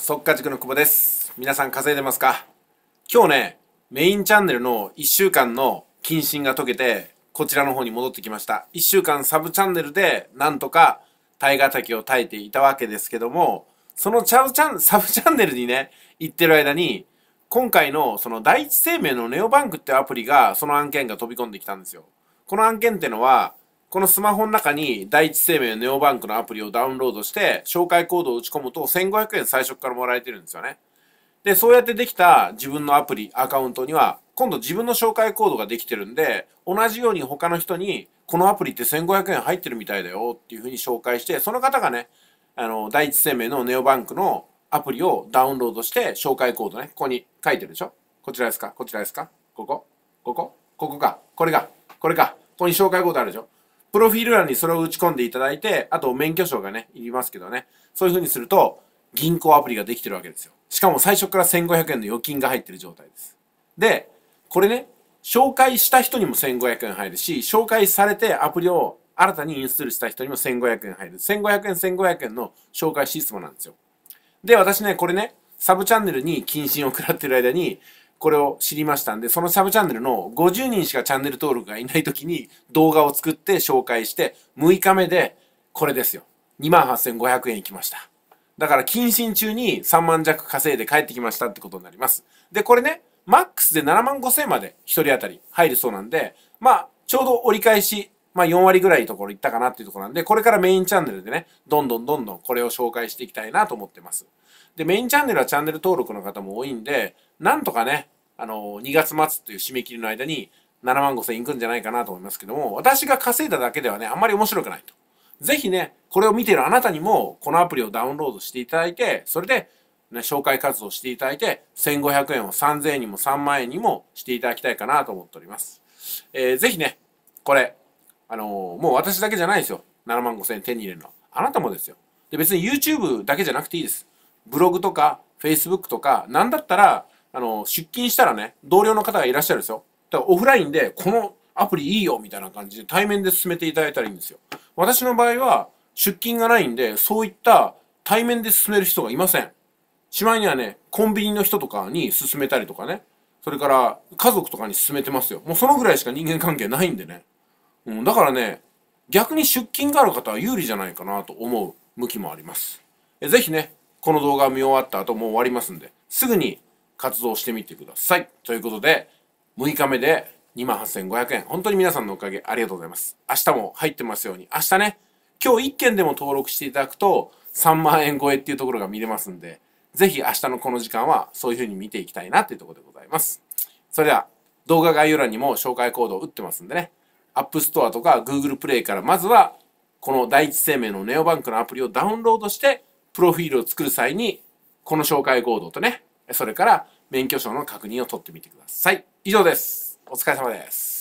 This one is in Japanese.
速稼塾の久保です。皆さん稼いでますか今日ね、メインチャンネルの1週間の謹慎が解けて、こちらの方に戻ってきました。1週間サブチャンネルで、なんとか、大ヶ滝を耐えていたわけですけども、そのチャブチャン、サブチャンネルにね、行ってる間に、今回のその第一生命のネオバンクってアプリが、その案件が飛び込んできたんですよ。この案件ってのは、このスマホの中に第一生命のネオバンクのアプリをダウンロードして、紹介コードを打ち込むと1500円最初からもらえてるんですよね。で、そうやってできた自分のアプリ、アカウントには、今度自分の紹介コードができてるんで、同じように他の人に、このアプリって1500円入ってるみたいだよっていうふうに紹介して、その方がね、あの、第一生命のネオバンクのアプリをダウンロードして、紹介コードね、ここに書いてるでしょこちらですかこちらですかここここここかこれがこれかここに紹介コードあるでしょプロフィール欄にそれを打ち込んでいただいて、あと免許証がね、いりますけどね、そういう風にすると、銀行アプリができてるわけですよ。しかも最初から1500円の預金が入ってる状態です。で、これね、紹介した人にも1500円入るし、紹介されてアプリを新たにインストールした人にも1500円入る。1500円、1500円の紹介システムなんですよ。で、私ね、これね、サブチャンネルに謹慎を食らってる間に、これを知りましたんで、そのサブチャンネルの50人しかチャンネル登録がいない時に動画を作って紹介して、6日目でこれですよ。28,500円いきました。だから、謹慎中に3万弱稼いで帰ってきましたってことになります。で、これね、マックスで7万5千まで1人当たり入るそうなんで、まあ、ちょうど折り返し、まあ4割ぐらいのところ行ったかなっていうところなんで、これからメインチャンネルでね、どんどんどんどんこれを紹介していきたいなと思ってます。で、メインチャンネルはチャンネル登録の方も多いんで、なんとかね、あの、2月末という締め切りの間に7万5千いくんじゃないかなと思いますけども、私が稼いだだけではね、あんまり面白くないと。ぜひね、これを見ているあなたにも、このアプリをダウンロードしていただいて、それで、ね、紹介活動していただいて、1500円を3000円にも3万円にもしていただきたいかなと思っております。えー、ぜひね、これ、あのー、もう私だけじゃないですよ。7万5000円手に入れるのは。あなたもですよ。で、別に YouTube だけじゃなくていいです。ブログとか、Facebook とか、なんだったら、あの、出勤したらね、同僚の方がいらっしゃるんですよ。だからオフラインで、このアプリいいよ、みたいな感じで対面で進めていただいたらいいんですよ。私の場合は、出勤がないんで、そういった対面で進める人がいません。しまいにはね、コンビニの人とかに進めたりとかね、それから家族とかに進めてますよ。もうそのぐらいしか人間関係ないんでね。うん、だからね、逆に出勤がある方は有利じゃないかなと思う向きもあります。えぜひね、この動画を見終わった後もう終わりますんで、すぐに活動してみてください。ということで、6日目で28,500円。本当に皆さんのおかげありがとうございます。明日も入ってますように。明日ね、今日1件でも登録していただくと3万円超えっていうところが見れますんで、ぜひ明日のこの時間はそういう風に見ていきたいなっていうところでございます。それでは、動画概要欄にも紹介コードを打ってますんでね、App Store とか Google Play からまずはこの第一生命のネオバンクのアプリをダウンロードして、プロフィールを作る際に、この紹介コードとね、それから免許証の確認を取ってみてください。以上です。お疲れ様です。